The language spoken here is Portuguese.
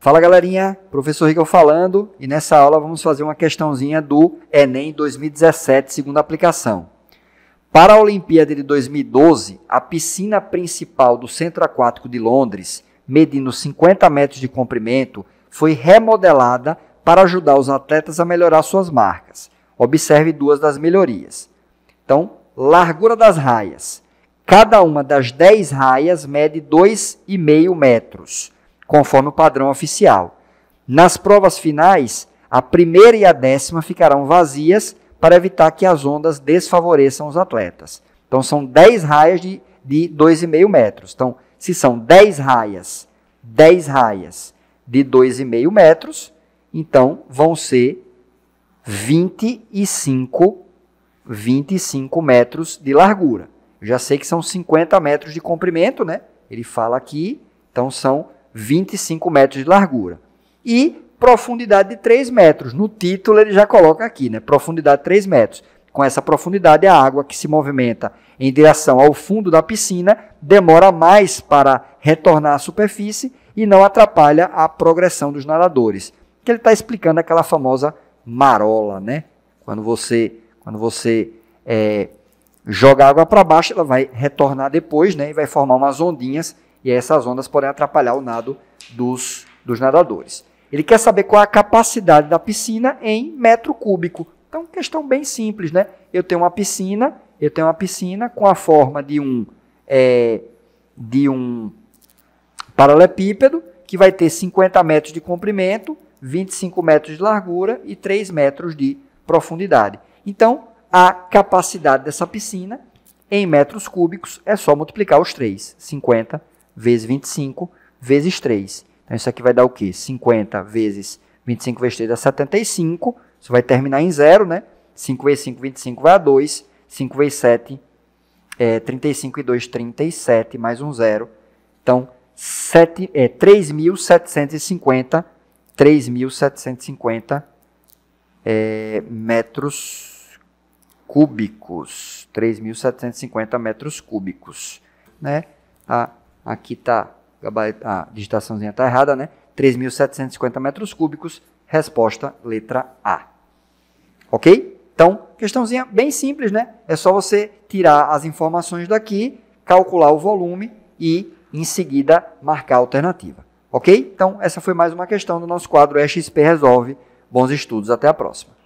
Fala galerinha, professor Rigel falando e nessa aula vamos fazer uma questãozinha do Enem 2017, segunda aplicação. Para a Olimpíada de 2012, a piscina principal do Centro Aquático de Londres, medindo 50 metros de comprimento, foi remodelada para ajudar os atletas a melhorar suas marcas. Observe duas das melhorias. Então, largura das raias. Cada uma das 10 raias mede 2,5 metros conforme o padrão oficial. Nas provas finais, a primeira e a décima ficarão vazias para evitar que as ondas desfavoreçam os atletas. Então, são 10 raias de, de 2,5 metros. Então, se são 10 raias, 10 raias de 2,5 metros, então vão ser 25, 25 metros de largura. Eu já sei que são 50 metros de comprimento, né? Ele fala aqui, então são 25 metros de largura. E profundidade de 3 metros. No título ele já coloca aqui, né? Profundidade de 3 metros. Com essa profundidade, a água que se movimenta em direção ao fundo da piscina demora mais para retornar à superfície e não atrapalha a progressão dos nadadores. Que ele está explicando aquela famosa marola, né? Quando você, quando você é, joga água para baixo, ela vai retornar depois, né? E vai formar umas ondinhas e essas ondas podem atrapalhar o nado dos, dos nadadores. Ele quer saber qual é a capacidade da piscina em metro cúbico. Então, questão bem simples, né? Eu tenho uma piscina, eu tenho uma piscina com a forma de um é, de um paralelepípedo que vai ter 50 metros de comprimento, 25 metros de largura e 3 metros de profundidade. Então, a capacidade dessa piscina em metros cúbicos é só multiplicar os 3, 50 vezes 25 vezes 3. Então, isso aqui vai dar o quê? 50 vezes 25 vezes 3 dá 75. Isso vai terminar em zero, né? 5 vezes 5, 25 vai a 2. 5 vezes 7, é, 35 e 2, 37, mais um zero. Então, é, 3.750 3.750 é, metros cúbicos. 3.750 metros cúbicos. Né? A Aqui está a digitaçãozinha está errada, né? 3.750 metros cúbicos, resposta letra A. Ok? Então, questãozinha bem simples, né? É só você tirar as informações daqui, calcular o volume e, em seguida, marcar a alternativa. Ok? Então, essa foi mais uma questão do nosso quadro EXP Resolve. Bons estudos, até a próxima.